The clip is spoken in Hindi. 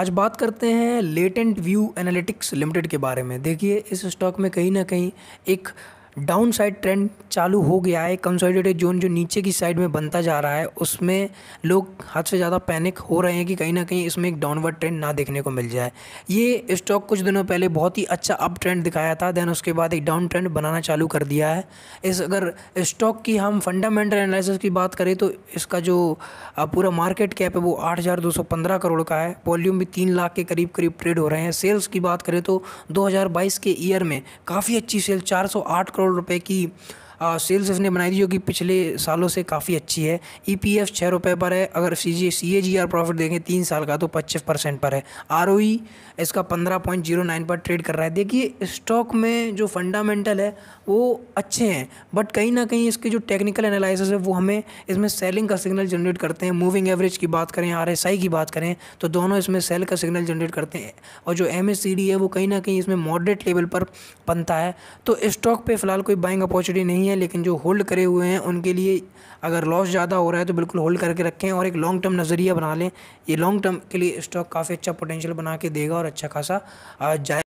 आज बात करते हैं लेटेंट व्यू एनालिटिक्स लिमिटेड के बारे में देखिए इस स्टॉक में कहीं ना कहीं एक डाउन साइड ट्रेंड चालू हो गया है कंसोलिडेटेड जोन जो नीचे की साइड में बनता जा रहा है उसमें लोग हद से ज़्यादा पैनिक हो रहे हैं कि कहीं ना कहीं इसमें एक डाउनवर्ड ट्रेंड ना देखने को मिल जाए ये स्टॉक कुछ दिनों पहले बहुत ही अच्छा अप ट्रेंड दिखाया था देन उसके बाद एक डाउन ट्रेंड बनाना चालू कर दिया है इस अगर स्टॉक की हम फंडामेंटल एनालिसिस की बात करें तो इसका जो पूरा मार्केट कैप है वो आठ करोड़ का है वॉल्यूम भी तीन लाख के करीब करीब ट्रेड हो रहे हैं सेल्स की बात करें तो दो के ईयर में काफ़ी अच्छी सेल चार करोड़ करोड़ रुपए की सेल्स इसने बनाई थी जो कि पिछले सालों से काफ़ी अच्छी है ई e पी एफ छः रुपये पर है अगर सी जी सी ए जी आर प्रॉफिट देखें तीन साल का तो पच्चीस परसेंट पर है आर ओ ई इसका पंद्रह पॉइंट जीरो नाइन पर ट्रेड कर रहा है देखिए स्टॉक में जो फंडामेंटल है वो अच्छे हैं बट कहीं ना कहीं इसके जो टेक्निकल एनालिसिस है वो हमें इसमें सेलिंग का सिग्नल जनरेट करते हैं मूविंग एवरेज की बात करें आर एस आई की बात करें तो दोनों इसमें सेल का सिग्नल जनरेट करते हैं और जो एम एस सी डी है वो कहीं ना कहीं इसमें मॉडरेट लेवल पर बनता है तो स्टॉक पर फिलहाल कोई बाइंग अपॉर्चुनिटी नहीं है है लेकिन जो होल्ड करे हुए हैं उनके लिए अगर लॉस ज़्यादा हो रहा है तो बिल्कुल होल्ड करके रखें और एक लॉन्ग टर्म नज़रिया बना लें ये लॉन्ग टर्म के लिए स्टॉक काफ़ी अच्छा पोटेंशियल बना के देगा और अच्छा खासा जाए